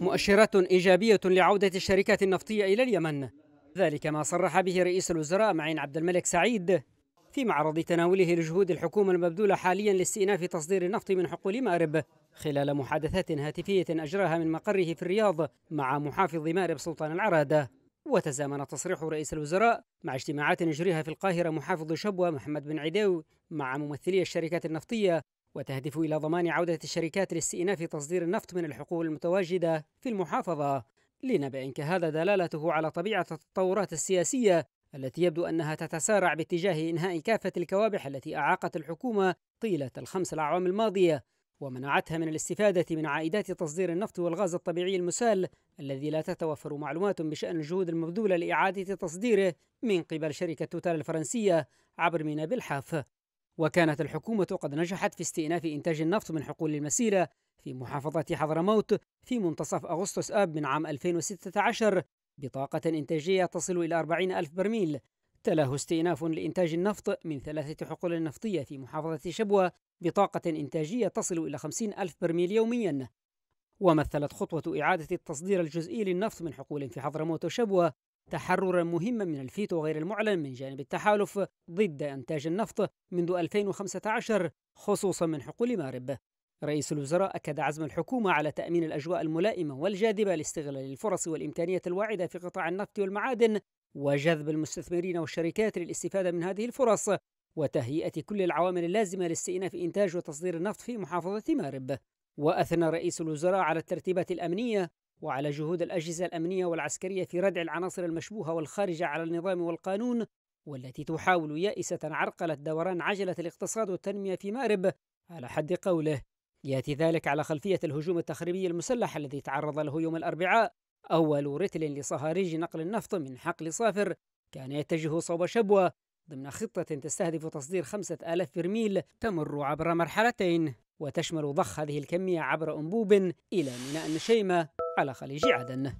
مؤشرات إيجابية لعودة الشركات النفطية إلى اليمن ذلك ما صرح به رئيس الوزراء معين عبد الملك سعيد في معرض تناوله لجهود الحكومة المبذولة حاليا لاستئناف تصدير النفط من حقول مأرب خلال محادثات هاتفية أجراها من مقره في الرياض مع محافظ مأرب سلطان العرادة وتزامن تصريح رئيس الوزراء مع اجتماعات يجريها في القاهرة محافظ شبوة محمد بن عداو مع ممثلي الشركات النفطية وتهدف إلى ضمان عودة الشركات لاستئناف تصدير النفط من الحقول المتواجدة في المحافظة لنبأ كهذا دلالته على طبيعة التطورات السياسية التي يبدو أنها تتسارع باتجاه إنهاء كافة الكوابح التي أعاقت الحكومة طيلة الخمس الأعوام الماضية ومنعتها من الاستفادة من عائدات تصدير النفط والغاز الطبيعي المسال الذي لا تتوفر معلومات بشأن الجهود المبذولة لإعادة تصديره من قبل شركة توتال الفرنسية عبر ميناء بلحاف وكانت الحكومة قد نجحت في استئناف إنتاج النفط من حقول المسيرة في محافظة حضرموت في منتصف أغسطس آب من عام 2016 بطاقة إنتاجية تصل إلى 40 ألف برميل تلاه استئناف لإنتاج النفط من ثلاثة حقول نفطية في محافظة شبوة بطاقة إنتاجية تصل إلى 50 ألف برميل يومياً ومثلت خطوة إعادة التصدير الجزئي للنفط من حقول في حضرموت وشبوة تحررا مهما من الفيتو غير المعلن من جانب التحالف ضد إنتاج النفط منذ 2015 خصوصا من حقول مارب رئيس الوزراء أكد عزم الحكومة على تأمين الأجواء الملائمة والجاذبة لاستغلال الفرص والإمكانية الواعدة في قطاع النفط والمعادن وجذب المستثمرين والشركات للاستفادة من هذه الفرص وتهيئة كل العوامل اللازمة لاستئناف إنتاج وتصدير النفط في محافظة مارب وأثنى رئيس الوزراء على الترتيبات الأمنية وعلى جهود الأجهزة الأمنية والعسكرية في ردع العناصر المشبوهة والخارجة على النظام والقانون والتي تحاول يائسة عرقلة دوران عجلة الاقتصاد والتنمية في مأرب على حد قوله يأتي ذلك على خلفية الهجوم التخريبي المسلح الذي تعرض له يوم الأربعاء أول رتل لصهاريج نقل النفط من حقل صافر كان يتجه صوب شبوة ضمن خطة تستهدف تصدير خمسة آلاف برميل تمر عبر مرحلتين وتشمل ضخ هذه الكمية عبر أنبوب إلى ميناء النشيمة على خليج عدن